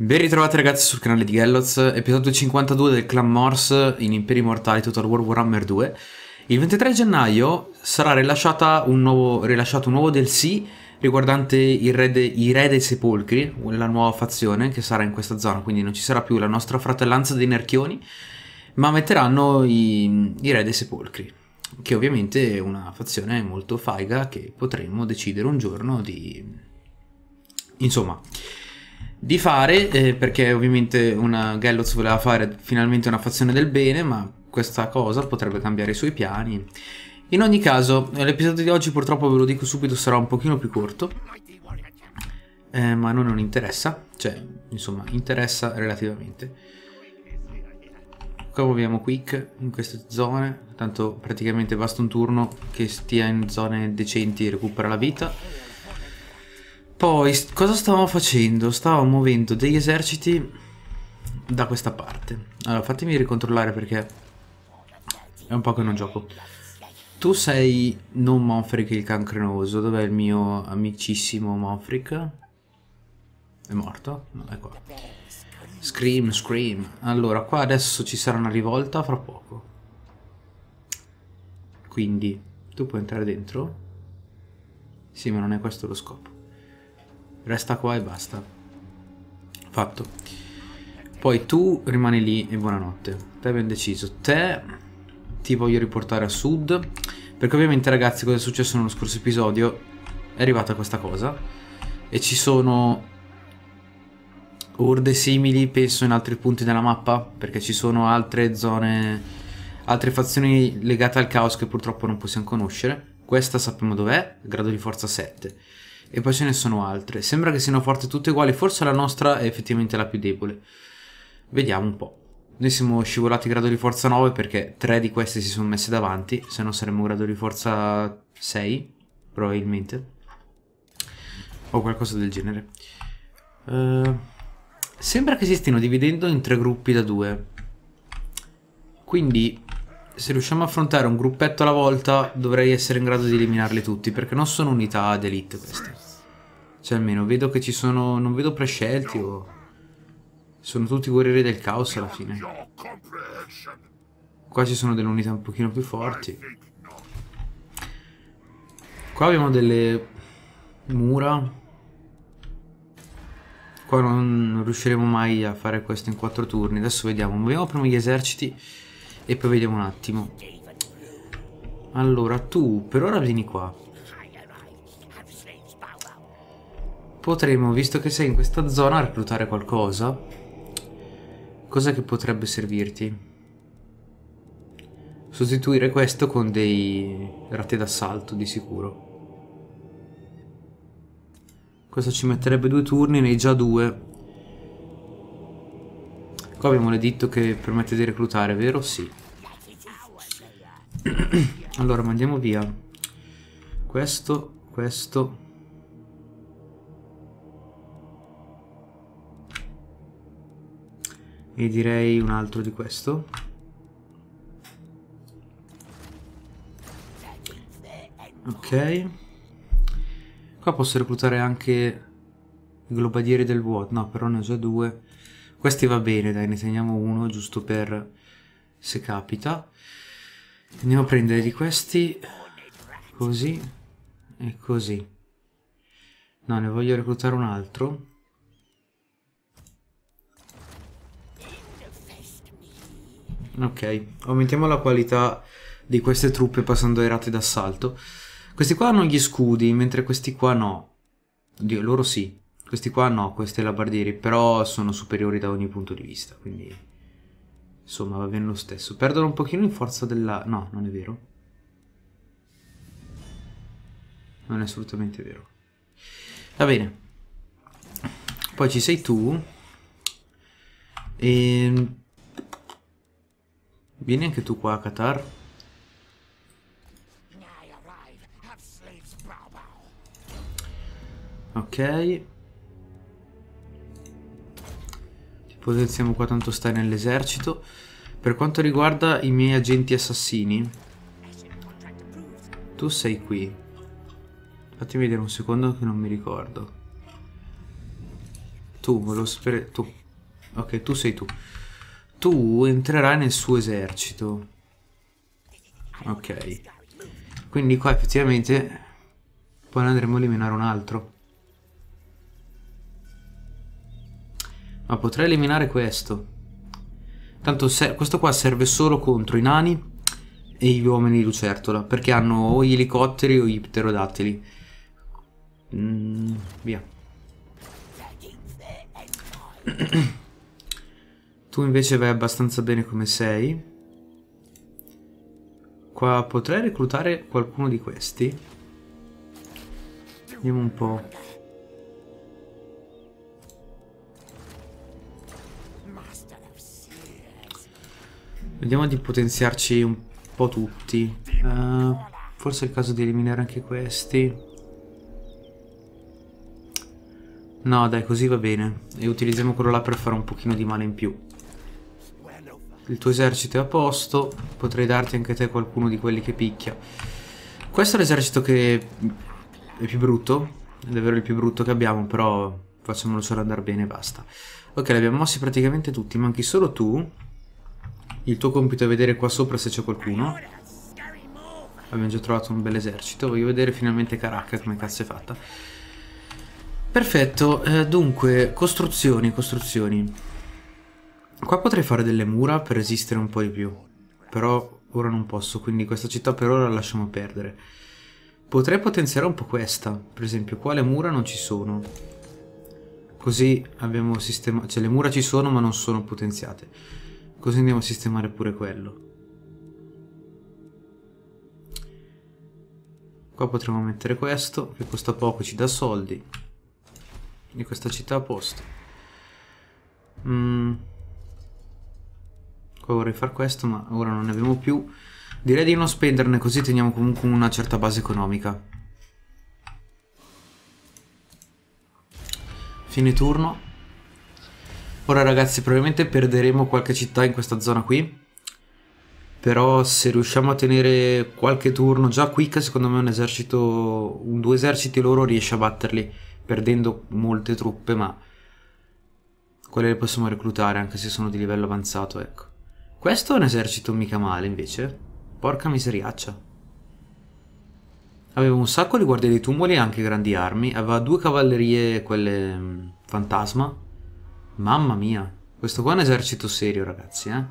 Ben ritrovati ragazzi sul canale di Gelloz, episodio 52 del Clan Morse in Imperi Mortali Total War Warhammer 2. Il 23 gennaio sarà un nuovo, rilasciato un nuovo DLC riguardante i re, de, i re dei Sepolcri, la nuova fazione che sarà in questa zona, quindi non ci sarà più la nostra fratellanza dei Nerchioni, ma metteranno i, i Re dei Sepolcri, che ovviamente è una fazione molto faiga che potremmo decidere un giorno di... Insomma, di fare, eh, perché ovviamente una Gallows voleva fare finalmente una fazione del bene, ma questa cosa potrebbe cambiare i suoi piani. In ogni caso, l'episodio di oggi purtroppo ve lo dico subito sarà un pochino più corto, eh, ma a noi non interessa, cioè, insomma, interessa relativamente. Qua abbiamo Quick in queste zone, tanto praticamente basta un turno che stia in zone decenti e recupera la vita. Poi, cosa stavamo facendo? Stavamo muovendo degli eserciti da questa parte. Allora, fatemi ricontrollare perché è un po' che non gioco. Tu sei non Monfric il cancrenoso, dov'è il mio amicissimo Monfric? È morto? No, è qua. Scream, scream. Allora, qua adesso ci sarà una rivolta fra poco. Quindi, tu puoi entrare dentro? Sì, ma non è questo lo scopo. Resta qua e basta. Fatto. Poi tu rimani lì e buonanotte. Te ben deciso. Te ti voglio riportare a sud. Perché ovviamente ragazzi cosa è successo nello scorso episodio? È arrivata questa cosa. E ci sono orde simili penso in altri punti della mappa. Perché ci sono altre zone... Altre fazioni legate al caos che purtroppo non possiamo conoscere. Questa sappiamo dov'è, grado di forza 7 e poi ce ne sono altre. Sembra che siano forti tutte uguali, forse la nostra è effettivamente la più debole. Vediamo un po'. Noi siamo scivolati grado di forza 9 perché tre di queste si sono messe davanti, se no saremmo grado di forza 6, probabilmente. O qualcosa del genere. Uh, sembra che si stiano dividendo in tre gruppi da due. Quindi se riusciamo a affrontare un gruppetto alla volta dovrei essere in grado di eliminarli tutti perché non sono unità d'elite queste. Cioè almeno vedo che ci sono... non vedo prescelti o... Sono tutti guerrieri del caos alla fine. Qua ci sono delle unità un pochino più forti. Qua abbiamo delle mura. Qua non, non riusciremo mai a fare questo in quattro turni. Adesso vediamo. Muoviamo prima gli eserciti e poi vediamo un attimo Allora tu per ora vieni qua Potremmo, visto che sei in questa zona, reclutare qualcosa Cosa che potrebbe servirti? Sostituire questo con dei rate d'assalto di sicuro questo ci metterebbe due turni, ne hai già due. Qua abbiamo l'editto che permette di reclutare, vero? Sì. allora mandiamo via questo questo e direi un altro di questo ok qua posso reclutare anche i globadieri del vuoto no però ne ho già due questi va bene dai ne teniamo uno giusto per se capita Andiamo a prendere di questi. Così. E così. No, ne voglio reclutare un altro. Ok, aumentiamo la qualità di queste truppe passando ai rate d'assalto. Questi qua hanno gli scudi, mentre questi qua no. Oddio, loro sì. Questi qua no, questi labardieri, però sono superiori da ogni punto di vista, quindi... Insomma, va bene lo stesso. Perdono un pochino in forza della... No, non è vero. Non è assolutamente vero. Va bene. Poi ci sei tu. E... Ehm, vieni anche tu qua a Qatar. Ok. Potenziamo qua tanto stai nell'esercito. Per quanto riguarda i miei agenti assassini, tu sei qui. Fatemi vedere un secondo che non mi ricordo. Tu, volevo sapere... Tu. Ok, tu sei tu. Tu entrerai nel suo esercito. Ok. Quindi qua effettivamente poi andremo a eliminare un altro. Ma potrei eliminare questo. Tanto questo qua serve solo contro i nani e gli uomini di lucertola. Perché hanno o gli elicotteri o gli pterodattili. Mm, via. tu invece vai abbastanza bene come sei. Qua potrei reclutare qualcuno di questi? Vediamo un po'. Vediamo di potenziarci un po' tutti. Uh, forse è il caso di eliminare anche questi. No, dai, così va bene. E utilizziamo quello là per fare un pochino di male in più. Il tuo esercito è a posto. Potrei darti anche te qualcuno di quelli che picchia. Questo è l'esercito che è più brutto. È davvero il più brutto che abbiamo, però facciamolo solo andare bene e basta. Ok, li abbiamo mossi praticamente tutti. Manchi solo tu il tuo compito è vedere qua sopra se c'è qualcuno. Abbiamo già trovato un bel esercito. Voglio vedere finalmente Caracca come cazzo è fatta. Perfetto, eh, dunque, costruzioni, costruzioni. Qua potrei fare delle mura per resistere un po' di più. Però ora non posso, quindi questa città per ora la lasciamo perdere. Potrei potenziare un po' questa. Per esempio, qua le mura non ci sono. Così abbiamo sistemato... Cioè, le mura ci sono ma non sono potenziate. Così andiamo a sistemare pure quello. Qua potremmo mettere questo, che costa poco, ci dà soldi. E questa città a posto. Mm. Qua vorrei far questo, ma ora non ne abbiamo più. Direi di non spenderne, così teniamo comunque una certa base economica. Fine turno. Ora ragazzi probabilmente perderemo qualche città in questa zona qui però se riusciamo a tenere qualche turno già qui secondo me un esercito un due eserciti loro riesce a batterli perdendo molte truppe ma quelle le possiamo reclutare anche se sono di livello avanzato ecco questo è un esercito mica male invece porca miseriaccia aveva un sacco di guardie dei tumuli e anche grandi armi aveva due cavallerie quelle mm, fantasma Mamma mia. Questo qua è un esercito serio, ragazzi, eh.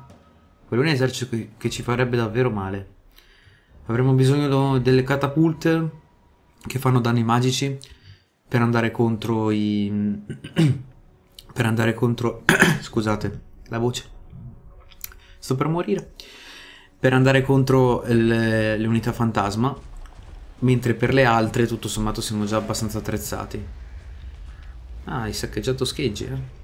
Quello è un esercito che, ci farebbe davvero male. Avremo bisogno delle catapulte che fanno danni magici per andare contro i... per andare contro... scusate, la voce. Sto per morire. Per andare contro le, le unità fantasma, mentre per le altre tutto sommato siamo già abbastanza attrezzati. Ah, hai saccheggiato scheggi, eh.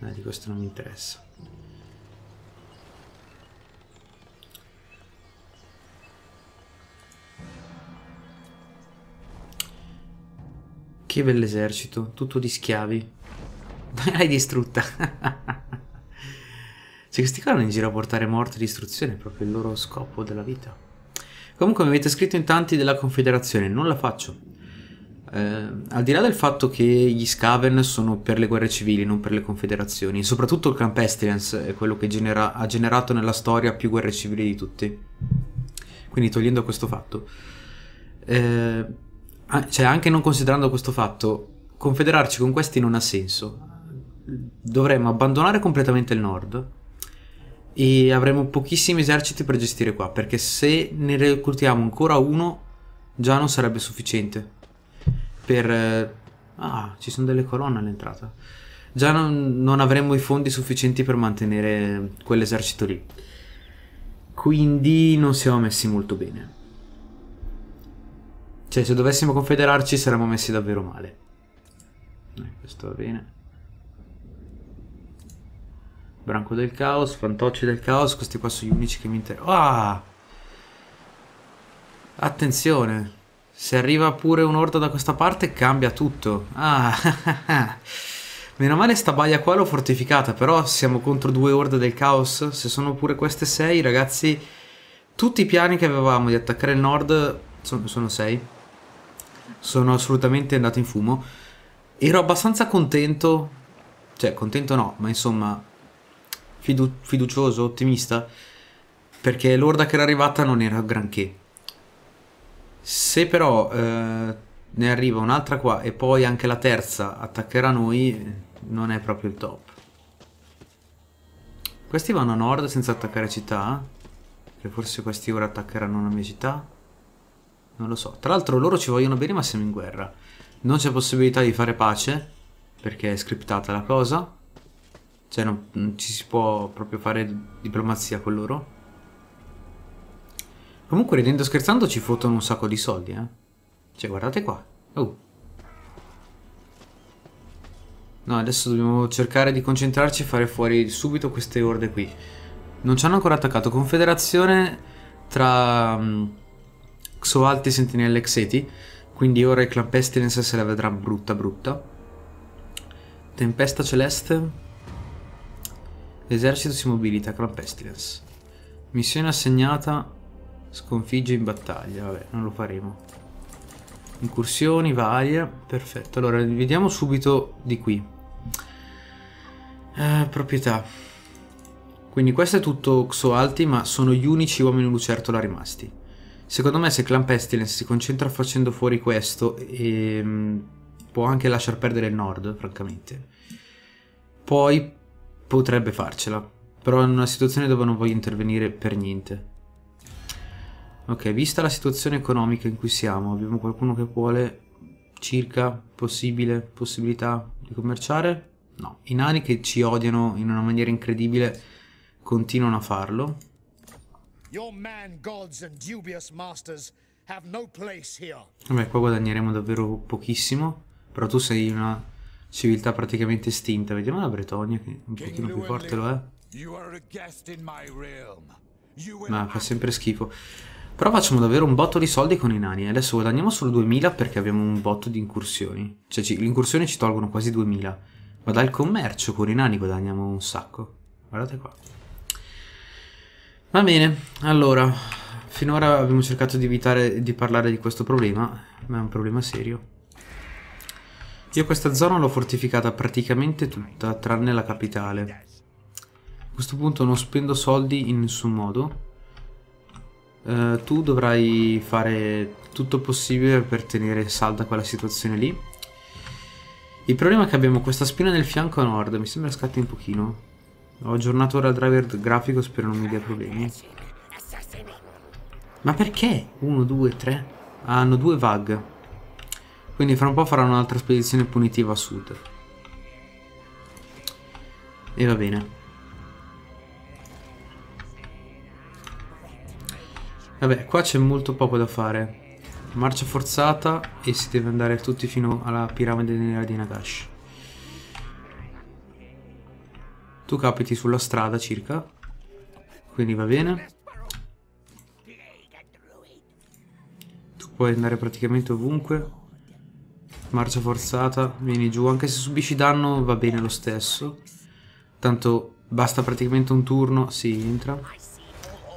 Eh, di questo non mi interessa. Che bell'esercito, tutto di schiavi. l'hai distrutta. cioè, questi qua vanno in giro a portare morte e distruzione, è proprio il loro scopo della vita. Comunque mi avete scritto in tanti della confederazione, non la faccio. Eh, al di là del fatto che gli scaven sono per le guerre civili, non per le confederazioni, soprattutto il Clan Pestilence è quello che genera- ha generato nella storia più guerre civili di tutti. Quindi togliendo questo fatto, eh, cioè anche non considerando questo fatto, confederarci con questi non ha senso. Dovremmo abbandonare completamente il nord e avremo pochissimi eserciti per gestire qua, perché se ne reclutiamo ancora uno già non sarebbe sufficiente per... Eh, ah, ci sono delle colonne all'entrata. Già non, non avremmo i fondi sufficienti per mantenere quell'esercito lì. Quindi non siamo messi molto bene. Cioè, se dovessimo confederarci saremmo messi davvero male. Eh, questo va bene. Branco del caos, fantocci del caos, questi qua sono gli unici che mi interessano. Ah! Attenzione! Se arriva pure un orto da questa parte cambia tutto. Ah, meno male sta baia qua l'ho fortificata, però siamo contro due orde del caos. Se sono pure queste sei, ragazzi, tutti i piani che avevamo di attaccare il nord, sono, sono sei, sono assolutamente andato in fumo. Ero abbastanza contento, cioè contento no, ma insomma fidu fiducioso, ottimista, perché l'orda che era arrivata non era granché. Se però eh, ne arriva un'altra qua e poi anche la terza attaccherà noi, non è proprio il top. Questi vanno a nord senza attaccare città? Che forse questi ora attaccheranno una mia città? Non lo so. Tra l'altro loro ci vogliono bene ma siamo in guerra. Non c'è possibilità di fare pace, perché è scriptata la cosa. Cioè non, non ci si può proprio fare diplomazia con loro. Comunque, ridendo scherzando, ci fottono un sacco di soldi, eh. Cioè, guardate qua. Oh. No, adesso dobbiamo cercare di concentrarci e fare fuori subito queste orde qui. Non ci hanno ancora attaccato. Confederazione tra um, mm, Xoalti, Sentinelle e Xeti. Quindi ora il Clan Pestilence se la vedrà brutta brutta. Tempesta Celeste. L'esercito si mobilita, Clan Pestilence. Missione assegnata Sconfigge in battaglia, vabbè, non lo faremo. Incursioni varie, perfetto. Allora, vediamo subito di qui. Eh, proprietà. Quindi questo è tutto Xoalti, ma sono gli unici uomini lucertola rimasti. Secondo me se Clan Pestilence si concentra facendo fuori questo, ehm, può anche lasciar perdere il nord, francamente. Poi potrebbe farcela, però è una situazione dove non voglio intervenire per niente. Ok, vista la situazione economica in cui siamo, abbiamo qualcuno che vuole circa possibile possibilità di commerciare? No, i nani che ci odiano in una maniera incredibile continuano a farlo. Vabbè, qua guadagneremo davvero pochissimo, però tu sei una civiltà praticamente estinta. Vediamo la Bretogna che un King pochino più forte lo è. Ma fa sempre schifo. Però facciamo davvero un botto di soldi con i nani. Eh. Adesso guadagniamo solo 2000 perché abbiamo un botto di incursioni. Cioè ci, le incursioni ci tolgono quasi 2000. Ma dal commercio con i nani guadagniamo un sacco. Guardate qua. Va bene, allora, finora abbiamo cercato di evitare di parlare di questo problema, ma è un problema serio. Io questa zona l'ho fortificata praticamente tutta, tranne la capitale. A questo punto non spendo soldi in nessun modo. Eh, tu dovrai fare tutto possibile per tenere salda quella situazione lì. Il problema è che abbiamo questa spina nel fianco a nord, mi sembra scatti un pochino. Ho aggiornato ora il driver grafico, spero non mi dia problemi. Ma perché? 1, 2, 3? Hanno due VAG. Quindi fra un po' faranno un'altra spedizione punitiva a sud. E va bene. Vabbè, qua c'è molto poco da fare. Marcia forzata e si deve andare tutti fino alla piramide nera di Nagash. Tu capiti sulla strada circa, quindi va bene. Tu puoi andare praticamente ovunque. Marcia forzata, vieni giù, anche se subisci danno va bene lo stesso. Tanto basta praticamente un turno, si entra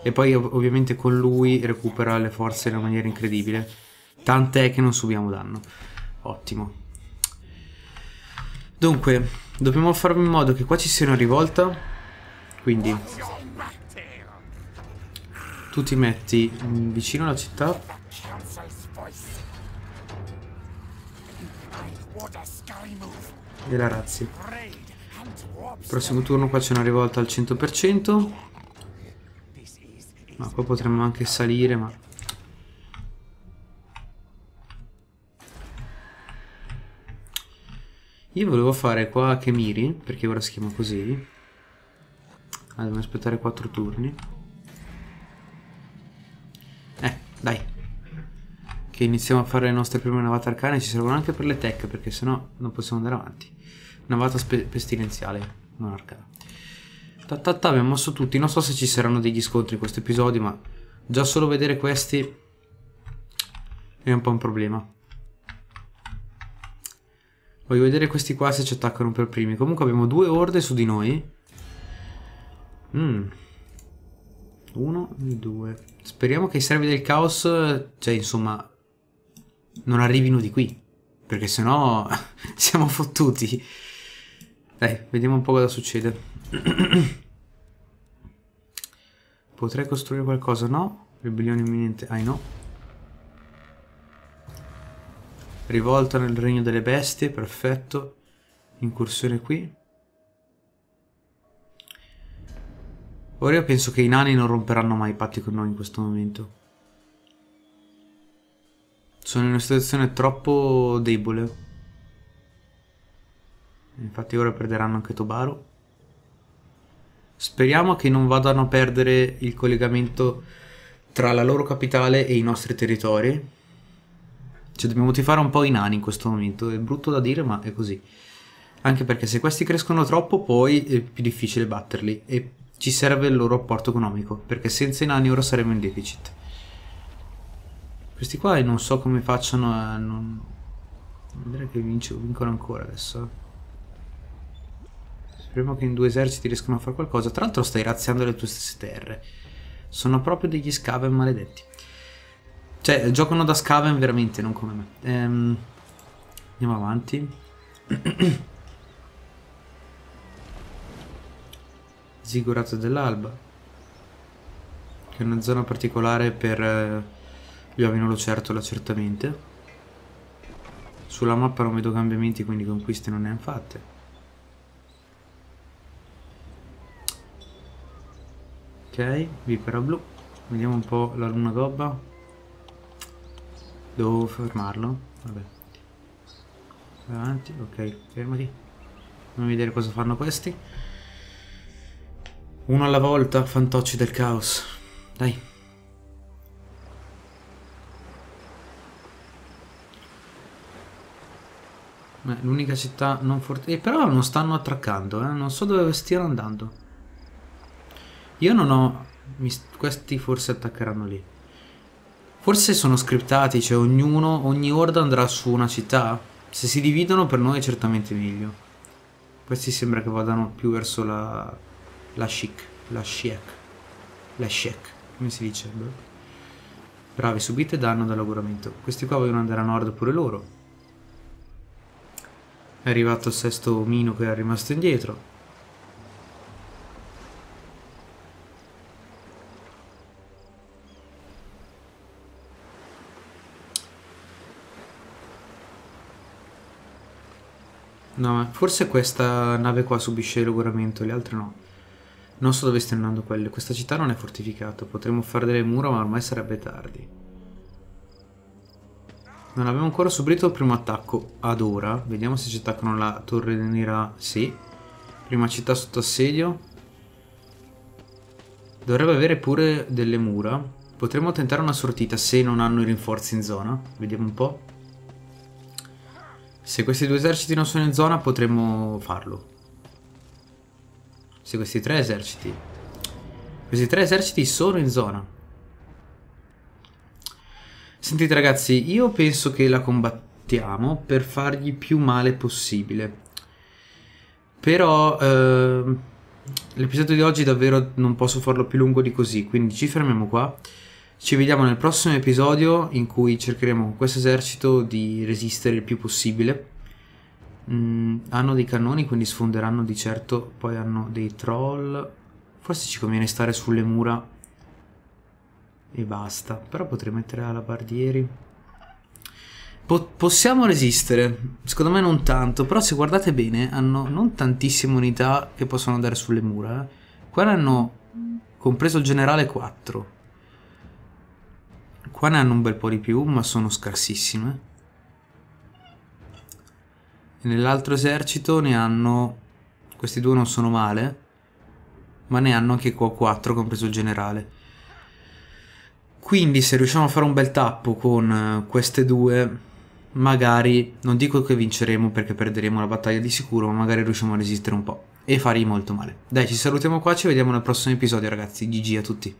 e poi ovviamente con lui recupera le forze in una maniera incredibile. Tant'è che non subiamo danno. Ottimo. Dunque, dobbiamo fare in modo che qua ci sia una rivolta. Quindi tu ti metti vicino alla città. E la razzi. Prossimo turno qua c'è una rivolta al 100%. Ma poi potremmo anche salire, ma... Io volevo fare qua che miri, perché ora si chiama così. Ah, dobbiamo aspettare 4 turni. Eh, dai. Che iniziamo a fare le nostre prime navate arcane, ci servono anche per le tech, perché sennò non possiamo andare avanti. Navata pestilenziale, non arcana. Ta, ta, ta abbiamo mosso tutti. Non so se ci saranno degli scontri in questo episodio, ma già solo vedere questi è un po' un problema. Voglio vedere questi qua se ci attaccano per primi. Comunque abbiamo due orde su di noi. Mm. Uno due. Speriamo che i servi del caos, cioè insomma, non arrivino di qui. Perché sennò siamo fottuti. Dai, vediamo un po' cosa succede. Potrei costruire qualcosa? No. Ribellione imminente. Ah, no. Rivolta nel regno delle bestie, perfetto. Incursione qui. Ora io penso che i nani non romperanno mai i patti con noi in questo momento. Sono in una situazione troppo debole. Infatti ora perderanno anche Tobaru. Speriamo che non vadano a perdere il collegamento tra la loro capitale e i nostri territori. Cioè dobbiamo tifare un po' i nani in questo momento, è brutto da dire ma è così. Anche perché se questi crescono troppo poi è più difficile batterli e ci serve il loro apporto economico, perché senza i nani ora saremmo in deficit. Questi qua non so come facciano a non... Vedrei che vincono ancora adesso. Speriamo che in due eserciti riescano a fare qualcosa. Tra l'altro stai razziando le tue stesse terre. Sono proprio degli scaven maledetti. Cioè, giocano da scaven veramente, non come me. Ehm, andiamo avanti. Zigorato dell'alba. Che è una zona particolare per eh, gli uomini lucertola, certamente. Sulla mappa non vedo cambiamenti, quindi conquiste non ne hanno fatte. ok vipera blu vediamo un po' la luna gobba devo fermarlo vabbè avanti ok fermati Andiamo a vedere cosa fanno questi uno alla volta fantocci del caos dai eh, l'unica città non forte... Eh, però non stanno attraccando, eh? Non so dove stiano andando. Io non ho... Mi, questi forse attaccheranno lì. Forse sono scriptati, cioè ognuno, ogni orda andrà su una città. Se si dividono per noi è certamente meglio. Questi sembra che vadano più verso la... La chic, la chic, la chic, come si dice? Boh. Bravi, subite danno dall'auguramento. Questi qua vogliono andare a nord pure loro. È arrivato il sesto omino che è rimasto indietro. No, forse questa nave qua subisce il logoramento, le altre no. Non so dove stiano andando quelle. Questa città non è fortificata. Potremmo fare delle mura, ma ormai sarebbe tardi. Non abbiamo ancora subito il primo attacco ad ora. Vediamo se ci attaccano la torre nera. Sì. Prima città sotto assedio. Dovrebbe avere pure delle mura. Potremmo tentare una sortita se non hanno i rinforzi in zona. Vediamo un po'. Se questi due eserciti non sono in zona potremmo farlo. Se questi tre eserciti... Questi tre eserciti sono in zona. Sentite ragazzi, io penso che la combattiamo per fargli più male possibile. Però eh, l'episodio di oggi davvero non posso farlo più lungo di così, quindi ci fermiamo qua. Ci vediamo nel prossimo episodio in cui cercheremo con questo esercito di resistere il più possibile. Mm, hanno dei cannoni quindi sfonderanno di certo, poi hanno dei troll. Forse ci conviene stare sulle mura e basta. Però potrei mettere alla bardieri. Po possiamo resistere, secondo me non tanto, però se guardate bene hanno non tantissime unità che possono andare sulle mura. Eh. Qua hanno compreso il generale 4. Qua ne hanno un bel po' di più, ma sono scarsissime. Nell'altro esercito ne hanno... Questi due non sono male, ma ne hanno anche qua 4, compreso il generale. Quindi se riusciamo a fare un bel tappo con eh, queste due, magari, non dico che vinceremo perché perderemo la battaglia di sicuro, ma magari riusciamo a resistere un po' e fargli molto male. Dai, ci salutiamo qua, ci vediamo nel prossimo episodio ragazzi, GG a tutti.